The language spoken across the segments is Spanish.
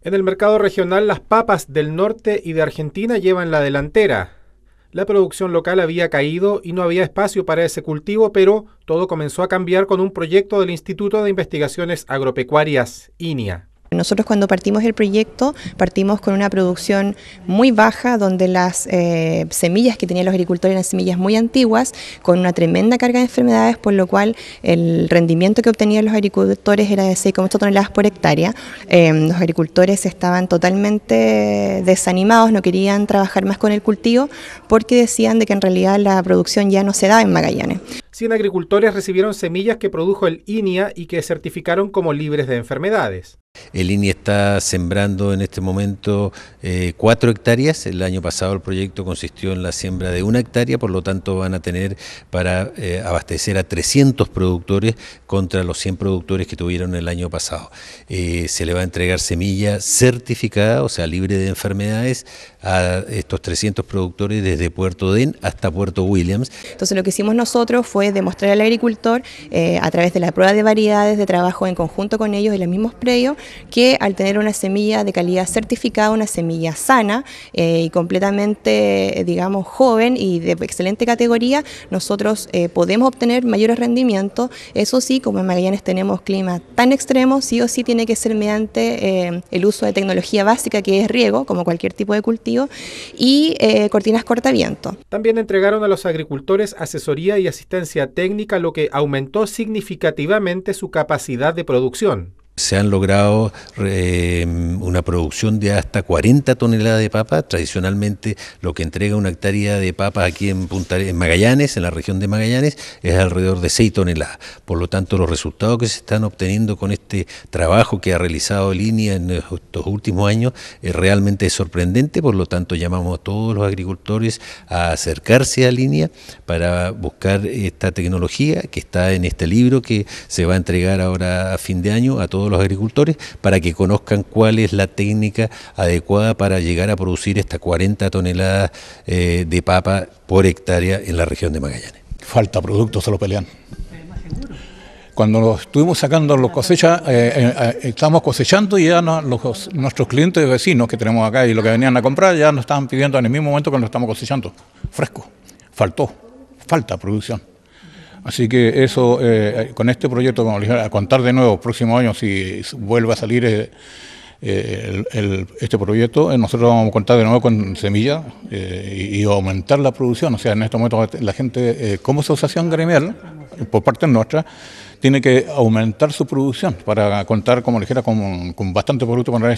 En el mercado regional, las papas del norte y de Argentina llevan la delantera. La producción local había caído y no había espacio para ese cultivo, pero todo comenzó a cambiar con un proyecto del Instituto de Investigaciones Agropecuarias, INIA. Nosotros cuando partimos el proyecto partimos con una producción muy baja donde las eh, semillas que tenían los agricultores eran semillas muy antiguas con una tremenda carga de enfermedades por lo cual el rendimiento que obtenían los agricultores era de 6,8 toneladas por hectárea. Eh, los agricultores estaban totalmente desanimados, no querían trabajar más con el cultivo porque decían de que en realidad la producción ya no se da en Magallanes. 100 agricultores recibieron semillas que produjo el INIA y que certificaron como libres de enfermedades. El INI está sembrando en este momento eh, cuatro hectáreas. El año pasado el proyecto consistió en la siembra de una hectárea, por lo tanto van a tener para eh, abastecer a 300 productores contra los 100 productores que tuvieron el año pasado. Eh, se le va a entregar semilla certificada, o sea, libre de enfermedades, a estos 300 productores desde Puerto Den hasta Puerto Williams. Entonces lo que hicimos nosotros fue demostrar al agricultor a través de la prueba de variedades de trabajo en conjunto con ellos en los mismos predios que al tener una semilla de calidad certificada, una semilla sana eh, y completamente, eh, digamos, joven y de excelente categoría, nosotros eh, podemos obtener mayores rendimientos. Eso sí, como en Magallanes tenemos clima tan extremo, sí o sí tiene que ser mediante el uso de tecnología básica que es riego, como cualquier tipo de cultivo, y cortinas cortaviento. También entregaron a los agricultores asesoría y asistencia técnica, lo que aumentó significativamente su capacidad de producción se han logrado em, una producción de hasta 40 toneladas de papa, tradicionalmente lo que entrega una hectárea de papas aquí en, Magallanes, en la región de Magallanes, es alrededor de 6 toneladas. Por lo tanto, los resultados que se están obteniendo con este trabajo que ha realizado Línea en estos últimos años es realmente sorprendente, por lo tanto llamamos a todos los agricultores a acercarse a Línea para buscar esta tecnología que está en este libro que se va a entregar ahora a fin de año a todos los agricultores para que conozcan cuál es la técnica adecuada para llegar a producir estas 40 toneladas eh, de papa por hectárea en la región de Magallanes. Falta producto, se lo pelean. Cuando lo estuvimos sacando los cosechas, eh, eh, eh estábamos cosechando y ya nuestros clientes vecinos que tenemos acá y lo que venían a comprar ya nos estaban pidiendo en el mismo momento que lo estamos cosechando, fresco. Faltó, falta producción. Así que eso, eh, eh, con este proyecto, vamos a contar de nuevo, próximo año, si vuelve a salir... Eh, eh, este proyecto, eh, nosotros vamos a contar de nuevo con semillas eh, y, aumentar la producción. O sea, en este momento la gente, como asociación gremial, por parte nuestra, tiene que aumentar su producción para contar, como le con, con bastante producto para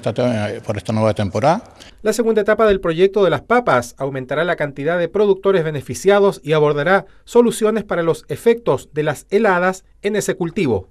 esta nueva temporada. La segunda etapa del proyecto de las papas aumentará la cantidad de productores beneficiados y abordará soluciones para los efectos de las heladas en ese cultivo.